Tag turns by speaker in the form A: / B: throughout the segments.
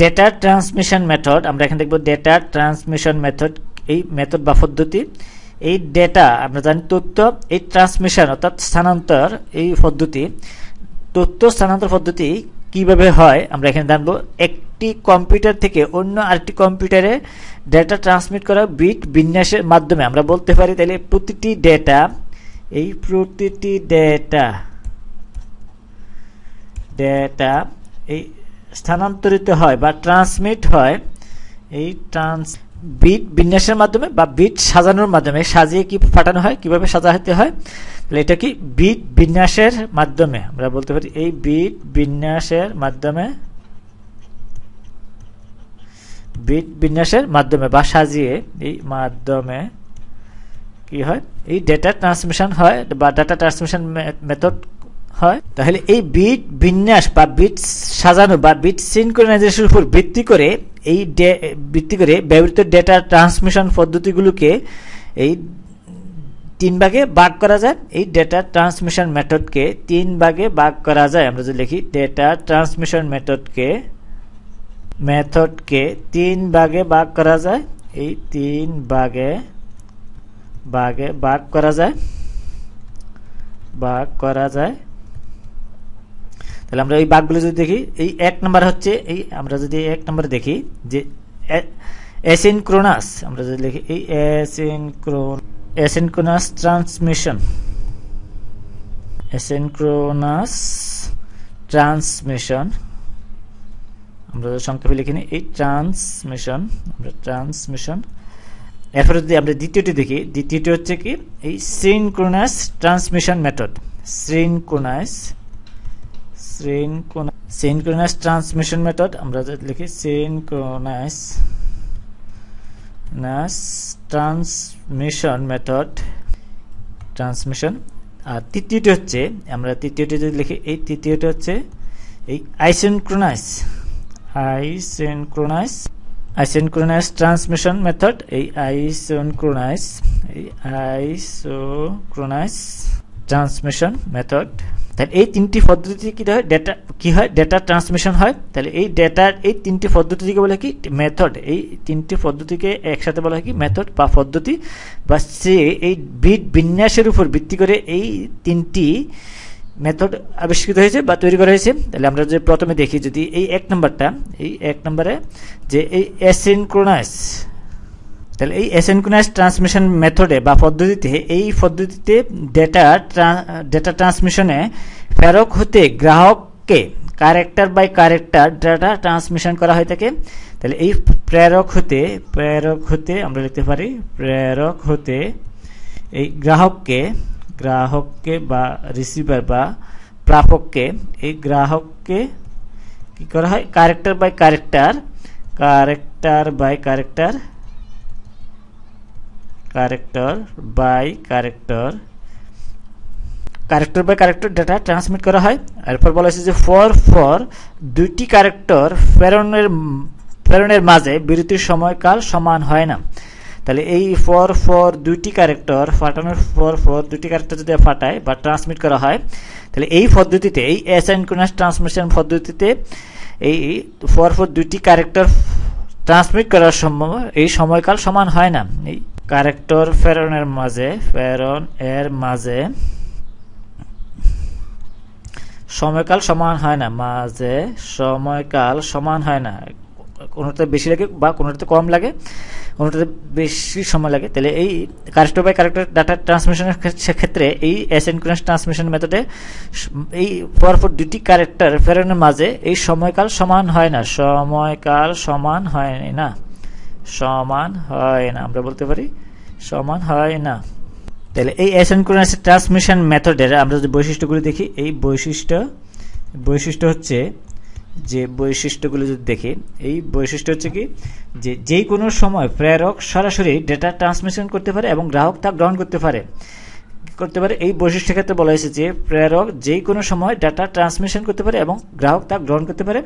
A: data transmission method আমরা এখানে দেখব ডেটা ট্রান্সমিশন মেথড এই মেথড বা পদ্ধতি এই ডেটা আমরা জানি তথ্য এই ট্রান্সমিশন অর্থাৎ স্থানান্তর এই পদ্ধতি তথ্য স্থানান্তর পদ্ধতি কিভাবে হয় আমরা এখানে জানবো একটি কম্পিউটার থেকে অন্য আরেকটি কম্পিউটারে ডেটা ট্রান্সমিট করা বিট বিন্যাসের মাধ্যমে আমরা বলতে পারি তাহলে প্রতিটি ডেটা এই প্রতিটি ডেটা ডেটা এই স্থানান্তরিত হয় বা ট্রান্সমিট হয় এই ট্রান্স বিট বিন্যাসের মাধ্যমে বা বিট সাজানোর মাধ্যমে সাজিয়ে কি ফাটানো হয় কিভাবে হতে হয় তাহলে এটা কি বিট বিন্যাসের মাধ্যমে আমরা বলতে পারি এই বিট বিন্যাসের মাধ্যমে বিট বিন্যাসের মাধ্যমে বা সাজিয়ে এই মাধ্যমে কি হয় এই ডেটা ট্রান্সমিশন হয় বা ডাটা ট্রান্সমিশন মেথড হয় তাহলে এই বিট বিন্যাস বা বিট সাজানো বা বিট সিনক্রোনাইজেশনের উপর ভিত্তি করে এই ভিত্তি করে ব্যবহৃত ডেটা ট্রান্সমিশন পদ্ধতিগুলোকে এই তিন ভাগে ভাগ করা যায় এই ডেটা ট্রান্সমিশন মেথডকে তিন ভাগে ভাগ করা যায় আমরা যদি লিখি ডেটা ট্রান্সমিশন মেথডকে মেথডকে তিন ভাগে ভাগ করা যায় এই তিন ভাগে ভাগে ভাগ করা যায় ভাগ করা যায় তাহলে আমরা ওই বাঘগুলো যদি দেখি এই এক নাম্বার হচ্ছে এই আমরা যদি এক নাম্বার দেখি যে ক্রোনাস আমরা যদি লিখি এই অ্যাসিনক্রোন ক্রোনাস ট্রান্সমিশন ক্রোনাস ট্রান্সমিশন আমরা সংক্ষেপে লিখিনি এই ট্রান্সমিশন আমরা ট্রান্সমিশন এরপরে যদি আমরা দ্বিতীয়টি দেখি দ্বিতীয়টি হচ্ছে কি এই synchronous transmission method synchronous synchronize transmission method আমরা লিখি সিনক্রোনাইজ নাস ট্রান্সমিশন মেথড ট্রান্সমিশন আর তৃতীয়টি হচ্ছে আমরা তৃতীয়টি যদি লিখি এই তৃতীয়টি হচ্ছে এই আইসেনক্রোনাইজ আইসেনক্রোনাইজ আইসেনক্রোনাইজ ট্রান্সমিশন মেথড এই আইসোনক্রোনাইজ এই আইসোক্রোনাইজ ট্রান্সমিশন মেথড তাহলে এই তিনটি পদ্ধতি কী হয় ডেটা কী হয় ডেটা ট্রান্সমিশন হয় তাহলে এই ডেটার এই তিনটি পদ্ধতিকে বলে কি মেথড এই তিনটি পদ্ধতিকে একসাথে বলা হয় কি মেথড বা পদ্ধতি বা সে এই বিট বিন্যাসের উপর ভিত্তি করে এই তিনটি মেথড আবিষ্কৃত হয়েছে বা তৈরি করা হয়েছে তাহলে আমরা যে প্রথমে দেখি যদি এই এক নম্বরটা এই এক নম্বরে যে এই অ্যাসিনক্রোনাইস তাহলে এই অ্যাসেনকোনাইজ ট্রান্সমিশন মেথডে বা পদ্ধতিতে এই পদ্ধতিতে ডেটা ডেটা ট্রান্সমিশনে প্রেরক হতে গ্রাহককে character by character data transmission করা হয়ে থাকে তাহলে এই প্রেরক হতে প্রেরক হতে আমরা লিখতে পারি প্রেরক হতে এই গ্রাহককে গ্রাহককে বা রিসিভার বা প্রাপককে এই গ্রাহককে কী করা হয় character by character character by character character by character character by character data transmit করা হয় এরপর বলা হয়েছে যে ফর ফর দুইটি ক্যারেক্টার প্রেরণের প্রেরণের মাঝে বিরতির সময়কাল সমান হয় না তাহলে এই ফর ফর দুইটি ক্যারেক্টার ফাটানোর ফর ফর দুইটি ক্যারেক্টার যদি ফাটায় বা ট্রান্সমিট করা হয় তাহলে এই পদ্ধতিতে এই এস অ্যাসাইনক্রোনাস ট্রান্সমিশন পদ্ধতিতে এই ফর ফর দুইটি ক্যারেক্টার ট্রান্সমিট করার সম্ভব এই সময়কাল সমান হয় না এই কারেক্টর ফেরনের মাঝে ফেরন এর মাঝে সময়কাল সমান হয় না মাঝে সময়কাল সমান হয় না কোনোটাতে বেশি লাগে বা কোনোটাতে কম লাগে কোনোটাতে বেশি সময় লাগে তাহলে এই কারেক্টর বাই কারেক্টর ডাটা ট্রান্সমিশনের ক্ষেত্রে এই অ্যাসেনক্রোনাস ট্রান্সমিশন মেথডে এই পরপর দুটি ক্যারেক্টার ফেরানোর মাঝে এই সময়কাল সমান হয় না সময়কাল সমান হয় না সমান হয় না আমরা বলতে পারি সমান হয় না তাহলে এই অ্যাসেনক্রোনাস ট্রান্সমিশন মেথডের আমরা যে বৈশিষ্ট্যগুলি দেখি এই বৈশিষ্ট্য বৈশিষ্ট্য হচ্ছে যে বৈশিষ্ট্যগুলো যদি দেখি এই বৈশিষ্ট্য হচ্ছে কি যে যে কোনো সময় প্রেরক সরাসরি ডেটা ট্রান্সমিশন করতে পারে এবং গ্রাহক তা গ্রহণ করতে পারে করতে পারে এই বৈশিষ্ট্যের ক্ষেত্রে বলা হয়েছে যে প্রেরক যে কোনো সময় ডেটা ট্রান্সমিশন করতে পারে এবং গ্রাহক তা গ্রহণ করতে পারে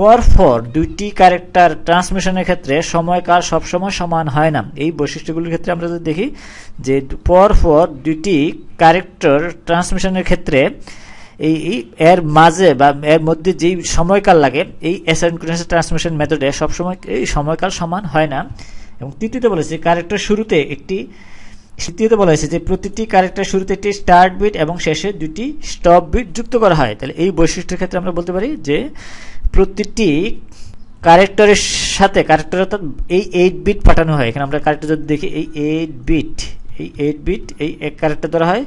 A: পরপর দুইটি ক্যারেক্টার ট্রান্সমিশনের ক্ষেত্রে সময়কাল সবসময় সমান হয় না এই বৈশিষ্ট্যগুলির ক্ষেত্রে আমরা যদি দেখি যে পরপর দুইটি ক্যারেক্টার ট্রান্সমিশনের ক্ষেত্রে এই এর মাঝে বা এর মধ্যে যেই সময়কাল লাগে এই অ্যাসাইনক্রোনাস ট্রান্সমিশন মেথডে সবসময় এই সময়কাল সমান হয় না এবং তৃতীয়তে বলেছে ক্যারেক্টার শুরুতে একটি তৃতীয়তে বলা হয়েছে যে প্রতিটি ক্যারেক্টার শুরুতে একটি স্টার্ট বিট এবং শেষে দুটি স্টপ বিট যুক্ত করা হয় তাহলে এই বৈশিষ্ট্যের ক্ষেত্রে আমরা বলতে পারি যে প্রতিটি কারেক্টরের সাথে কারেক্টর অর্থাৎ এই এইট বিট পাঠানো হয় এখানে আমরা কারেক্টর যদি দেখি এই এইট বিট এই এইট বিট এই এক কারেক্টর ধরা হয়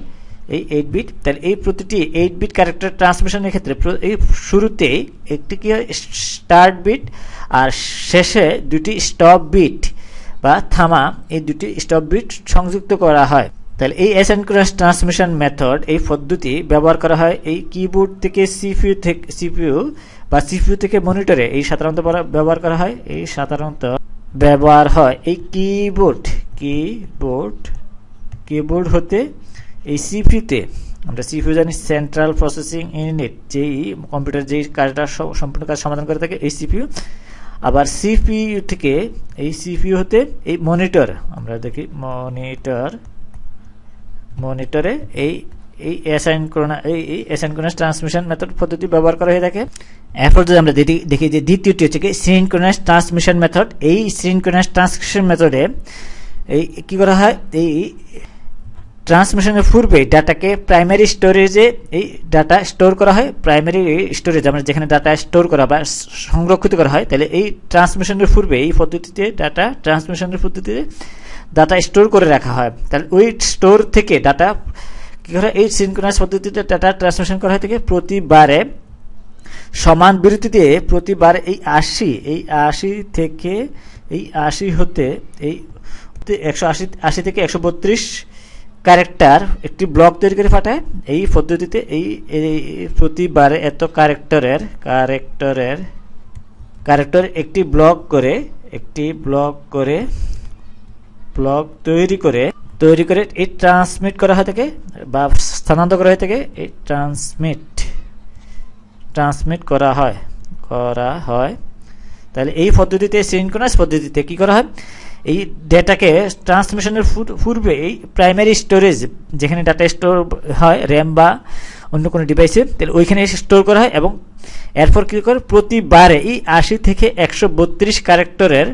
A: এই এইট বিট তাহলে এই প্রতিটি এইট বিট ক্যারেক্টার ট্রান্সমিশনের ক্ষেত্রে এই শুরুতে একটি কি হয় স্টার্ট বিট আর শেষে দুটি স্টপ বিট বা থামা এই দুটি স্টপ বিট সংযুক্ত করা হয় তাহলে এই অ্যাসেনক্রোনাস ট্রান্সমিশন মেথড এই পদ্ধতি ব্যবহার করা হয় এই কিবোর্ড থেকে সিপিউ থেকে সিপিউ বা সিপিউ থেকে মনিটরে এই সাধারণত ব্যবহার করা হয় এই সাধারণত ব্যবহার হয় এই কিবোর্ড কিবোর্ড কিবোর্ড হতে এই সিপিউতে আমরা সিপিউ জানি সেন্ট্রাল প্রসেসিং ইউনিট যেই কম্পিউটার যেই কাজটা সম্পূর্ণ কাজ সমাধান করে থাকে এই সিপিউ আবার সিপিউ থেকে এই সিপিউ হতে এই মনিটর আমরা দেখি মনিটর মনিটরে এই এই করোনা এই এই অ্যাসাইনক্রোনাস ট্রান্সমিশন মেথড পদ্ধতি ব্যবহার করা হয়ে থাকে এরপর যদি আমরা দেখি যে দ্বিতীয়টি হচ্ছে কি সিনক্রোনাস ট্রান্সমিশন মেথড এই সিনক্রোনাস ট্রান্সমিশন মেথডে এই কী করা হয় এই ট্রান্সমিশনের পূর্বে ডাটাকে প্রাইমারি স্টোরেজে এই ডাটা স্টোর করা হয় প্রাইমারি স্টোরেজ আমরা যেখানে ডাটা স্টোর করা বা সংরক্ষিত করা হয় তাহলে এই ট্রান্সমিশনের পূর্বে এই পদ্ধতিতে ডাটা ট্রান্সমিশনের পদ্ধতিতে ডাটা স্টোর করে রাখা হয় তাহলে ওই স্টোর থেকে ডাটা কী করে এই সিনক্রোনাইজ পদ্ধতিতে ডাটা ট্রান্সমিশন করা হয় থেকে প্রতিবারে সমান বিরতিতে প্রতিবার এই আশি এই আশি থেকে এই আশি হতে এই একশো আশি আশি থেকে একশো বত্রিশ ক্যারেক্টার একটি ব্লক তৈরি করে পাঠায় এই পদ্ধতিতে এই প্রতিবারে এত ক্যারেক্টারের ক্যারেক্টারের ক্যারেক্টার একটি ব্লক করে একটি ব্লক করে ব্লক তৈরি করে তৈরি করে এই ট্রান্সমিট করা হয়ে থাকে বা স্থানান্তর করা হয়ে থাকে এই ট্রান্সমিট ট্রান্সমিট করা হয় করা হয় তাহলে এই পদ্ধতিতে সিনক্রোনাস পদ্ধতিতে কি করা হয় এই ডেটাকে ট্রান্সমিশনের পূর্বে এই প্রাইমারি স্টোরেজ যেখানে ডাটা স্টোর হয় র্যাম বা অন্য কোনো ডিভাইসে তাহলে ওইখানে এসে স্টোর করা হয় এবং এরপর কী করে প্রতিবারে এই আশি থেকে একশো বত্রিশ ক্যারেক্টরের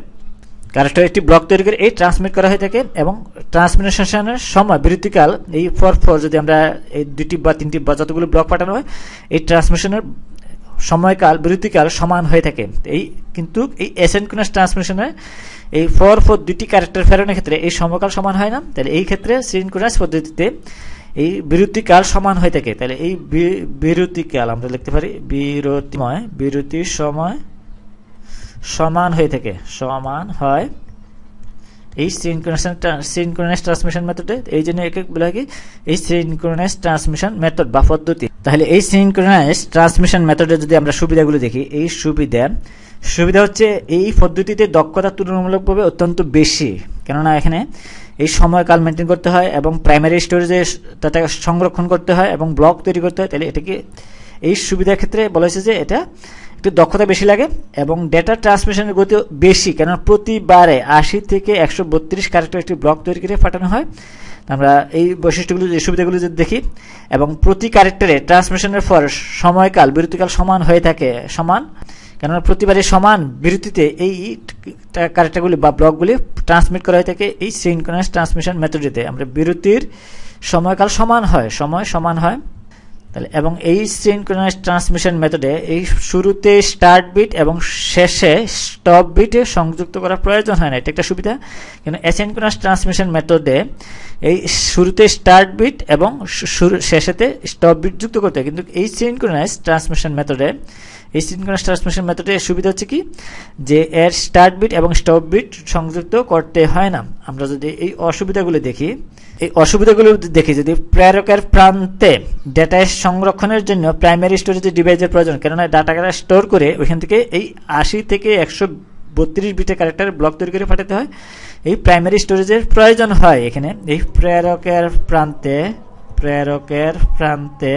A: কারেক্টর একটি ব্লক তৈরি করে এই ট্রান্সমিট করা হয়ে থাকে এবং ট্রান্সমিশনের সময় বিরতিকাল এই ফর ফর যদি আমরা এই দুটি বা তিনটি বা যতগুলো ব্লক পাঠানো হয় এই ট্রান্সমিশনের সময়কাল বিরতিকাল সমান হয়ে থাকে এই কিন্তু এই অ্যাসেনক্রোনাস ট্রান্সমিশনে এই ফর ফর দুটি ক্যারেক্টার ফেরানোর ক্ষেত্রে এই সময়কাল সমান হয় না তাহলে এই ক্ষেত্রে সিনক্রোনাস পদ্ধতিতে এই বিরতিকাল সমান হয়ে থাকে তাহলে এই বিরতিকাল আমরা লিখতে পারি বিরতিময় বিরতির সময় সমান হয়ে থাকে সমান হয় এই সিনক্রোনাস ট্রান্সমিশন মেথডে এই জন্য একে বলা কি এই সিনক্রোনাস ট্রান্সমিশন মেথড বা পদ্ধতি তাহলে এই সিনক্রোনাইজ ট্রান্সমিশন মেথডে যদি আমরা সুবিধাগুলো দেখি এই সুবিধা সুবিধা হচ্ছে এই পদ্ধতিতে দক্ষতা তুলনামূলকভাবে অত্যন্ত বেশি কেননা এখানে এই সময়কাল মেনটেন করতে হয় এবং প্রাইমারি স্টোরেজে তাতে সংরক্ষণ করতে হয় এবং ব্লক তৈরি করতে হয় তাহলে এটাকে এই সুবিধার ক্ষেত্রে বলা হয়েছে যে এটা একটু দক্ষতা বেশি লাগে এবং ডেটা ট্রান্সমিশনের গতি বেশি কেন প্রতিবারে আশি থেকে একশো বত্রিশ ক্যারেক্টার একটি ব্লক তৈরি করে পাঠানো হয় আমরা এই বৈশিষ্ট্যগুলো এই সুবিধাগুলো যদি দেখি এবং প্রতি ক্যারেক্টারে ট্রান্সমিশনের পর সময়কাল বিরতিকাল সমান হয়ে থাকে সমান কেননা প্রতিবারে সমান বিরতিতে এই ক্যারেক্টারগুলি বা ব্লকগুলি ট্রান্সমিট করা হয়ে থাকে এই সিনকোনাস ট্রান্সমিশন মেথডিতে আমরা বিরতির সময়কাল সমান হয় সময় সমান হয় তাহলে এবং এই সিনক্রোনাস ট্রান্সমিশন মেথডে এই শুরুতে স্টার্ট বিট এবং শেষে স্টপ বিটে সংযুক্ত করা প্রয়োজন হয় না এটা একটা সুবিধা কিন্তু অ্যাসিনক্রোনাস ট্রান্সমিশন মেথডে এই শুরুতে স্টার্ট বিট এবং শেষেতে স্টপ বিট যুক্ত করতে হয় কিন্তু এই সিনক্রোনাস ট্রান্সমিশন মেথডে এই সিনক্রোনাস ট্রান্সমিশন মেথডে সুবিধা হচ্ছে কি যে এর স্টার্ট বিট এবং স্টপ বিট সংযুক্ত করতে হয় না আমরা যদি এই অসুবিধাগুলো দেখি এই অসুবিধাগুলো দেখি যদি প্রেরকের প্রান্তে ডেটা সংরক্ষণের জন্য প্রাইমারি স্টোরেজ ডিভাইসের প্রয়োজন কেননা ডাটাটা স্টোর করে ওইখান থেকে এই আশি থেকে একশো বত্রিশ বিটে ক্যারেক্টার ব্লক তৈরি করে পাঠাতে হয় এই প্রাইমারি স্টোরেজের প্রয়োজন হয় এখানে এই প্রেরকের প্রান্তে প্রেরকের প্রান্তে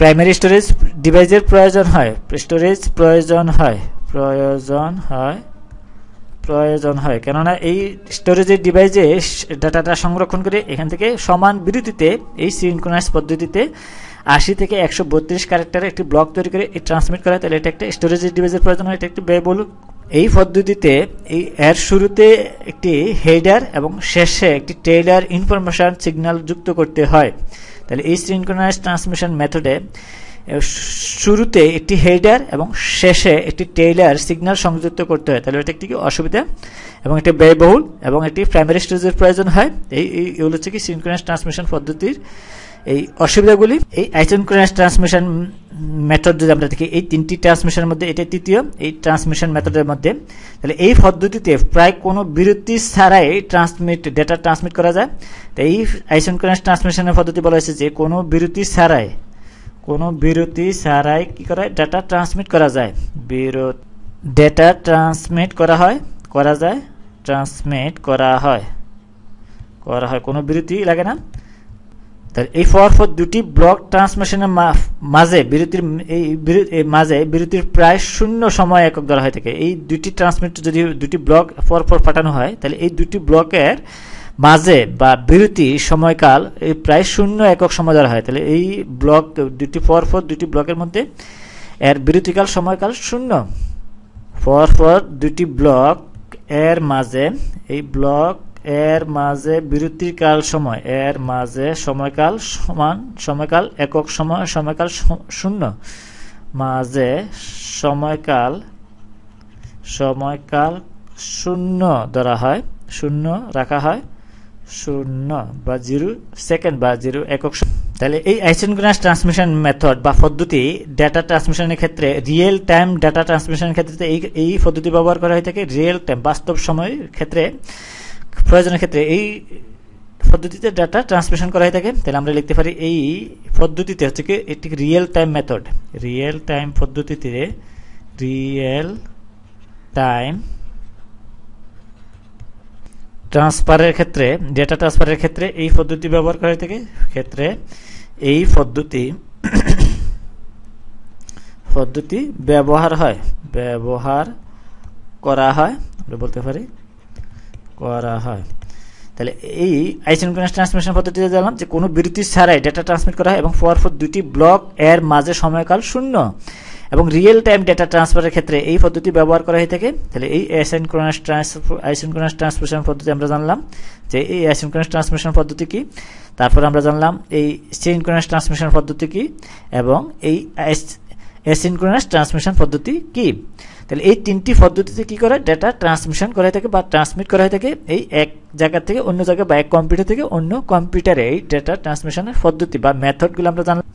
A: প্রাইমারি স্টোরেজ ডিভাইসের প্রয়োজন হয় স্টোরেজ প্রয়োজন হয় প্রয়োজন হয় প্রয়োজন হয় কেননা এই স্টোরেজের ডিভাইসে ডাটাটা সংরক্ষণ করে এখান থেকে সমান বিরতিতে এই সিনক্রোনাইজ পদ্ধতিতে আশি থেকে একশো বত্রিশ ক্যারেক্টারের একটি ব্লক তৈরি করে এই ট্রান্সমিট করা তাহলে এটা একটা স্টোরেজের ডিভাইসের প্রয়োজন হয় এটা একটু ব্যয়বহুল এই পদ্ধতিতে এই এর শুরুতে একটি হেডার এবং শেষে একটি টেইলার ইনফরমেশন সিগন্যাল যুক্ত করতে হয় তাহলে এই সিনক্রোনাইজ ট্রান্সমিশন মেথডে শুরুতে একটি হেডার এবং শেষে একটি টেইলার সিগন্যাল সংযুক্ত করতে হয় তাহলে এটা একটি অসুবিধা এবং একটি ব্যয়বহুল এবং একটি প্রাইমারি স্টোরেজের প্রয়োজন হয় এই এগুলো হচ্ছে কি সিনক্রোনাইজ ট্রান্সমিশন পদ্ধতির এই অসুবিধাগুলি এই আইসোনক্রোনাস ট্রান্সমিশন মেথড যদি আমরা দেখি এই তিনটি ট্রান্সমিশনের মধ্যে এটা তৃতীয় এই ট্রান্সমিশন মেথডের মধ্যে তাহলে এই পদ্ধতিতে প্রায় কোনো বিরতি ছাড়াই ট্রান্সমিট ডেটা ট্রান্সমিট করা যায় তো এই আইসোনক্রোনাস ট্রান্সমিশনের পদ্ধতি বলা হয়েছে যে কোনো বিরতি ছাড়াই কোনো বিরতি ছাড়াই কী করা হয় ডেটা ট্রান্সমিট করা যায় বিরত ডেটা ট্রান্সমিট করা হয় করা যায় ট্রান্সমিট করা হয় করা হয় কোনো বিরতি লাগে না তাহলে এই ফরফর দুটি ব্লক ট্রান্সমিশনের মাঝে বিরতির এই মাঝে বিরতির প্রায় শূন্য সময় একক ধরা হয়ে থাকে এই দুটি ট্রান্সমিট যদি দুটি ব্লক ফরফর পাঠানো হয় তাহলে এই দুটি ব্লকের মাঝে বা বিরতি সময়কাল এই প্রায় শূন্য একক সময় ধরা হয় তাহলে এই ব্লক দুটি ফরফর দুটি ব্লকের মধ্যে এর বিরতিকাল সময়কাল শূন্য ফরফর দুটি ব্লক এর মাঝে এই ব্লক এর মাঝে বিরতির কাল সময় এর মাঝে সময়কাল সমান সময়কাল একক সময় সময়কাল শূন্য মাঝে সময়কাল সময়কাল শূন্য ধরা হয় শূন্য রাখা হয় শূন্য বা জিরো সেকেন্ড বা জিরো একক তাহলে এই আইসেনগ্রাস ট্রান্সমিশন মেথড বা পদ্ধতি ডেটা ট্রান্সমিশনের ক্ষেত্রে রিয়েল টাইম ডেটা ট্রান্সমিশনের ক্ষেত্রে এই এই পদ্ধতি ব্যবহার করা হয়ে থাকে রিয়েল টাইম বাস্তব সময়ের ক্ষেত্রে প্রয়োজনের ক্ষেত্রে এই পদ্ধতিতে ডাটা ট্রান্সমিশন করা হয়ে থাকে তাহলে আমরা লিখতে পারি এই পদ্ধতিতে হচ্ছে কি এটি real time method real time পদ্ধতিতে রিয়েল টাইম ট্রান্সফারের ক্ষেত্রে ডেটা ট্রান্সফারের ক্ষেত্রে এই পদ্ধতি ব্যবহার করা হয়ে থাকে ক্ষেত্রে এই পদ্ধতি পদ্ধতি ব্যবহার হয় ব্যবহার করা হয় আমরা বলতে পারি করা হয় তাহলে এই আইসিনক্রোনাস ট্রান্সমিশন পদ্ধতিতে জানলাম যে কোনো বিরতি ছাড়াই ডেটা ট্রান্সমিট করা হয় এবং ফোর ফোর দুটি ব্লক এর মাঝে সময়কাল শূন্য এবং রিয়েল টাইম ডেটা ট্রান্সফারের ক্ষেত্রে এই পদ্ধতি ব্যবহার করা হয়ে থাকে তাহলে এই অ্যাসিনক্রোনাস ট্রান্স আইসিনক্রোনাস ট্রান্সমিশন পদ্ধতি আমরা জানলাম যে এই অ্যাসিনক্রোনাস ট্রান্সমিশন পদ্ধতি কী তারপর আমরা জানলাম এই সিনক্রোনাস ট্রান্সমিশন পদ্ধতি কী এবং এই অ্যাসিনক্রোনাস ট্রান্সমিশন পদ্ধতি কী তাহলে এই তিনটি পদ্ধতিতে কি করা ডেটা ট্রান্সমিশন করা থাকে বা ট্রান্সমিট করা হয়ে থাকে এই এক জায়গা থেকে অন্য জায়গায় বা এক কম্পিউটার থেকে অন্য কম্পিউটারে এই ডেটা ট্রান্সমিশনের পদ্ধতি বা মেথডগুলো আমরা জানলাম